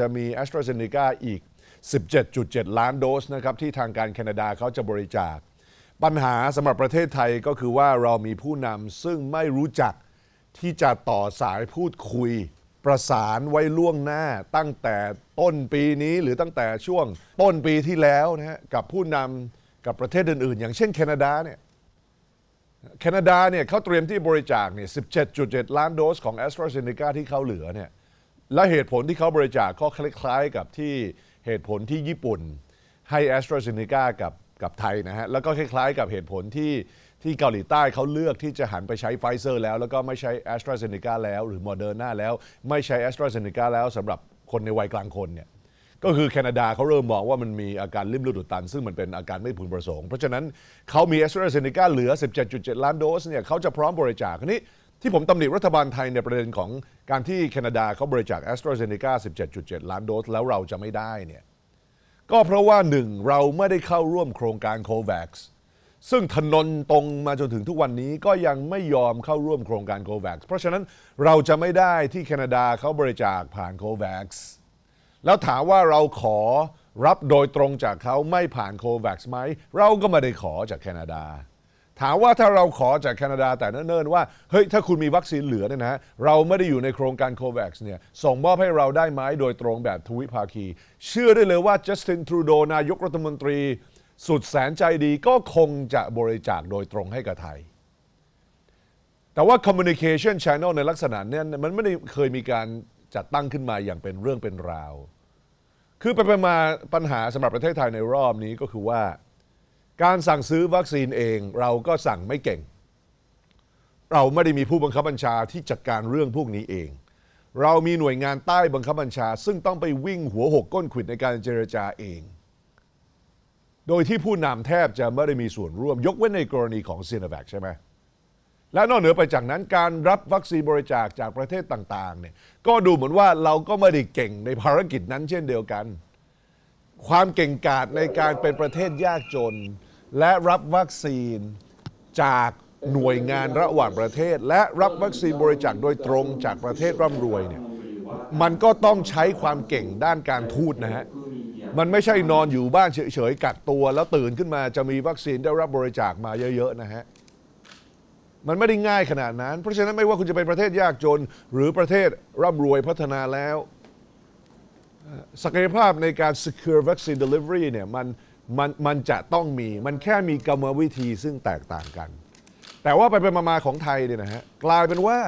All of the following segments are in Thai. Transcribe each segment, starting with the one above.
จะมี a s t r a z เซ e c a อีก 17.7 ล้านโดสนะครับที่ทางการแคนาดาเขาจะบริจาค ปัญหาสำหรับประเทศไทยก็คือว่าเรามีผู้นำซึ่งไม่รู้จักที่จะต่อสายพูดคุยประสานไว้ล่วงหน้าตั้งแต่ต้นปีนี้หรือตั้งแต่ช่วงต้นปีที่แล้วนะฮะกับผู้นำกับประเทศอื่น ๆ อย่างเช่นแคนาดาเนี่ยแคนาดาเนี่ยเขาเตรียมที่บริจาคเนี่ย 17.7 ล้านโดสของ a s t r a z เซ e c a ที่เขาเหลือเนี่ยและเหตุผลที่เขาบริจาคก็คล้ายๆ กับที่เหตุผลที่ญี่ปุ่นให้แอสตราเซเนกากับกับไทยนะฮะแล้วก็คล้ายๆกับเหตุผลที่ที่เกาหลีใต้เขาเลือกที่จะหันไปใช้ไฟเซอร์ แล้ว แล้วก็ไม่ใช้แอสตราเซเนกาแล้วหรือโมเดอร์นาแล้วไม่ใช้แอสตราเซเนกาแล้วสำหรับคนในวัยกลางคนเนี่ยก็คือแคนาดาเขาเริ่มมองว่ามันมีอาการลิ่มเลือดอุดตันซึ่งมันเป็นอาการไม่พึงประสงค์ เพราะฉะนั้นเขามีแอสตราเซเนกาเหลือ 17.7 ล้านโดสเนี่ยเขาจะพร้อมบริจาคนี้ที่ผมตำหนิรัฐบาลไทยในประเด็นของการที่แคนาดาเขาบริจาคแอสตราเซเนกา17.7 ล้านโดสแล้วเราจะไม่ได้เนี่ยก็เพราะว่าหนึ่งเราไม่ได้เข้าร่วมโครงการโควัคซึ่งถนนตรงมาจนถึงทุกวันนี้ก็ยังไม่ยอมเข้าร่วมโครงการโควัคเพราะฉะนั้นเราจะไม่ได้ที่แคนาดาเขาบริจาคผ่านโควัคแล้วถามว่าเราขอรับโดยตรงจากเขาไม่ผ่านโควัคไหมเราก็ไม่ได้ขอจากแคนาดาถามว่าถ้าเราขอจากแคนาดาแต่เนิ่นๆว่า เฮ้ย ถ้าคุณมีวัคซีนเหลือเนี่ยนะเราไม่ได้อยู่ในโครงการโควัคเนี่ยส่งมอบให้เราได้ไหมโดยตรงแบบทวิภาคี เชื่อได้เลยว่าจัสตินทรูโดนายกรัฐมนตรีสุดแสนใจดีก็คงจะบริจาคโดยตรงให้กับไทย แต่ว่า communication channel ในลักษณะนี้ มันไม่ได้เคยมีการจัดตั้งขึ้นมาอย่างเป็นเรื่องเป็นราว คือไปไปมาปัญหาสำหรับประเทศไทยในรอบนี้ก็คือว่าการสั่งซื้อวัคซีนเอง เราก็สั่งไม่เก่ง เราไม่ได้มีผู้บังคับบัญชาที่จัดการเรื่องพวกนี้เอง เรามีหน่วยงานใต้บังคับบัญชา ซึ่งต้องไปวิ่งหัวหกก้นขวิดในการเจรจาเองโดยที่ผู้นำแทบจะไม่ได้มีส่วนร่วมยกเว้นในกรณีของซีโนแวคใช่ไหมและนอกเหนือไปจากนั้น การรับวัคซีนบริจาคจากประเทศต่างๆเนี่ยก็ดูเหมือนว่าเราก็ไม่ได้เก่งในภารกิจนั้นเช่นเดียวกัน ความเก่งกาจในการเป็นประเทศยากจนและรับวัคซีนจากหน่วยงานระหว่างประเทศ และรับวัคซีนบริจาคโดยตรงจากประเทศร่ำรวยเนี่ยมันก็ต้องใช้ความเก่งด้านการทูตนะฮะมันไม่ใช่นอนอยู่บ้านเฉยๆกักตัวแล้วตื่นขึ้นมาจะมีวัคซีนได้รับบริจาคมาเยอะๆนะฮะมันไม่ได้ง่ายขนาดนั้นเพราะฉะนั้นไม่ว่าคุณจะเป็นประเทศยากจนหรือประเทศร่ำรวยพัฒนาแล้วศักยภาพในการ secure vaccine delivery เนี่ยมันมันมันจะต้องมีมันแค่มีกรรมวิธีซึ่งแตกต่างกัน แต่ว่าไปไปมาของไทยเนี่ยนะฮะ กลายเป็นว่า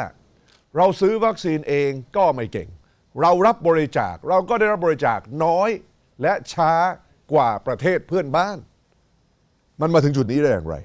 เราซื้อวัคซีนเองก็ไม่เก่ง เรารับบริจาคเราก็ได้รับบริจาคน้อยและช้ากว่าประเทศเพื่อนบ้าน มันมาถึงจุดนี้ได้อย่างไร